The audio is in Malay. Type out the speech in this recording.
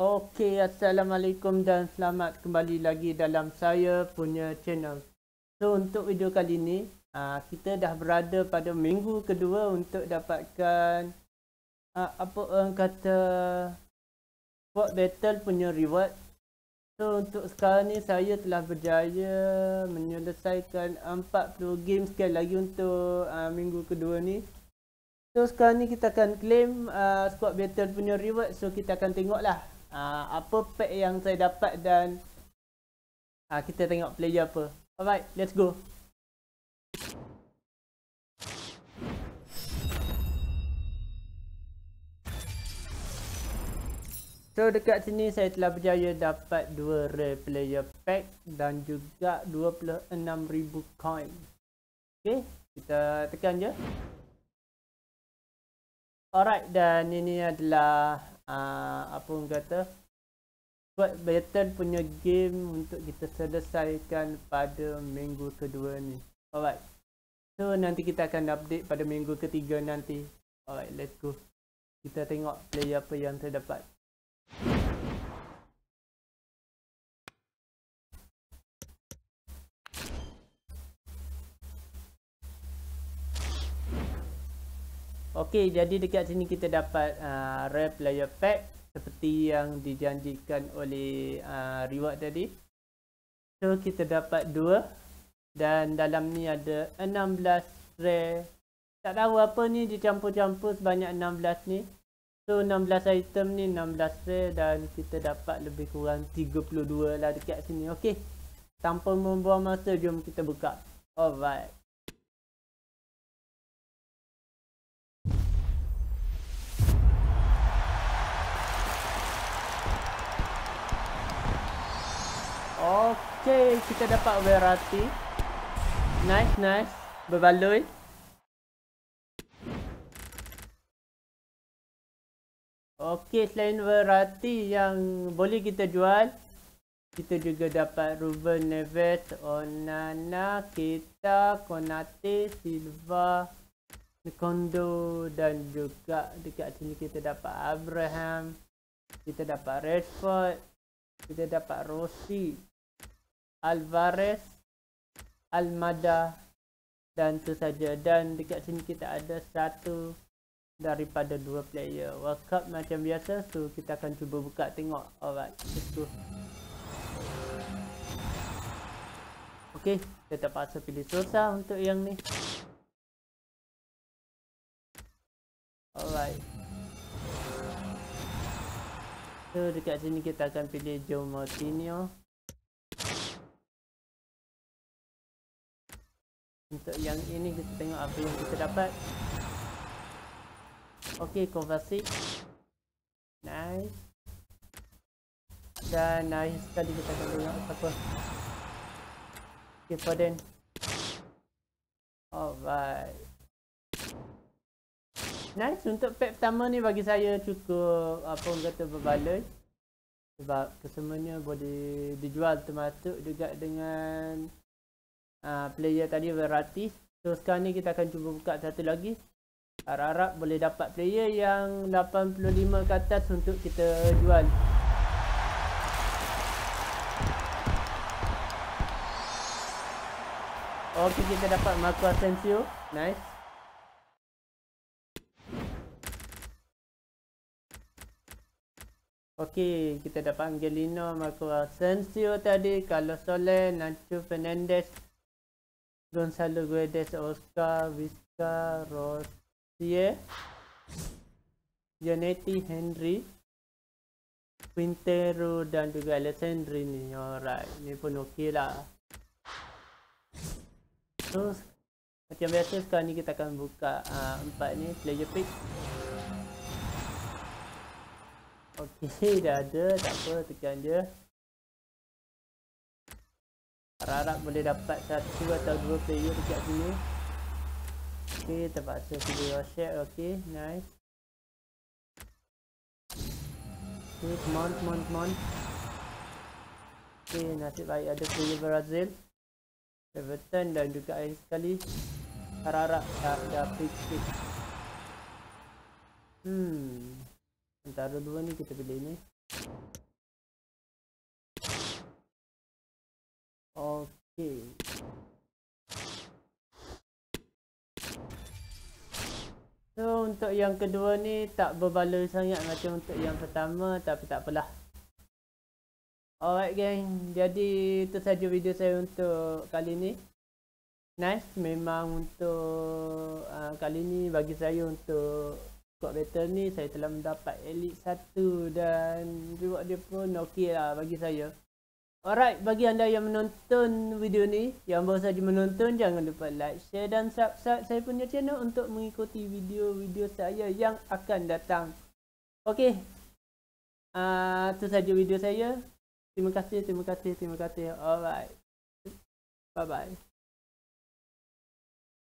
Okey, Assalamualaikum dan selamat kembali lagi dalam saya punya channel. So, untuk video kali ini, ah, kita dah berada pada minggu kedua untuk dapatkan ah, apa orang kata Fort Battle punya reward. So, untuk sekarang ni saya telah berjaya menyelesaikan 40 game sekali lagi untuk ah, minggu kedua ni. So sekarang ni kita akan claim uh, squad battle punya reward so kita akan tengok lah uh, apa pack yang saya dapat dan uh, kita tengok player apa. Alright, let's go. So dekat sini saya telah berjaya dapat 2 rare player pack dan juga 26,000 coin. Okay, kita tekan je. Alright dan ini adalah uh, apa orang kata buat battle punya game untuk kita selesaikan pada minggu kedua ni alright so nanti kita akan update pada minggu ketiga nanti alright let's go kita tengok player apa yang terdapat Okey, jadi dekat sini kita dapat uh, rare player pack seperti yang dijanjikan oleh uh, reward tadi. So kita dapat dua dan dalam ni ada 16 rare. Tak tahu apa ni dicampur-campur sebanyak 16 ni. So 16 item ni 16 rare dan kita dapat lebih kurang 32 lah dekat sini. Okey. Tanpa membuang masa, jom kita buka. Alright. Okay, kita dapat Verratti. Nice, nice. Berbaloi. Okay, selain Verratti yang boleh kita jual. Kita juga dapat Ruben Neves, Onana, Keita, Konate, Silva, Nekondo dan juga dekat sini kita dapat Abraham, kita dapat Redford, kita dapat Rossi, Alvarez, Almada dan tu saja. Dan dekat sini kita ada satu daripada dua player. World Cup macam biasa. So kita akan cuba buka tengok. Alright. Let's go. Okay. Kita terpaksa pilih susah untuk yang ni. Alright. So dekat sini kita akan pilih Joe Moutinho. untuk yang ini kita tengok apa yang kita dapat. Okey, konversik. Nice. Dan nice sekali kita akan tengok apa-apa. Okey, pardon. Alright. Nice untuk pet pertama ni bagi saya cukup apa orang kata berbaloi sebab kesemuanya boleh dijual termasuk juga dengan Ah, player tadi gratis. So sekarang ni kita akan cuba buka satu lagi. Harap-harap boleh dapat player yang 85 ke atas untuk kita jual. Okey kita dapat Marco Asensio. Nice. Okey, kita dapat Angelino, Marco Asensio tadi, Carlos Soler, Nacho Fernandez, Gonzalo Guedes, Oscar, Vizca, Rossier, Yonetti, Henry, Quintero dan juga Alessandri ni. Alright, ni pun okey lah. So, macam biasa sekarang ni kita akan buka uh, empat ni, player pick. Okey, dah ada. Tak apa, tekan je harap-harap boleh dapat satu atau dua player dekat sini ok terpaksa kita share. ok nice ok come on come on come on ok nasib baik ada player Brazil Everton dan juga air sekali harap-harap tak ada pick-pick hmm antara dua ni kita beli ni untuk yang kedua ni tak berbaloi sangat macam untuk yang pertama tapi tak apalah. Alright gang, jadi itu saja video saya untuk kali ni. Nice memang untuk uh, kali ni bagi saya untuk squad battle ni saya telah mendapat elite 1 dan reward dia pun okey lah bagi saya. Alright, bagi anda yang menonton video ni, yang baru saja menonton, jangan lupa like, share dan subscribe saya punya channel untuk mengikuti video-video saya yang akan datang. Okay, uh, ah, tu saja video saya. Terima kasih, terima kasih, terima kasih. Alright, bye-bye.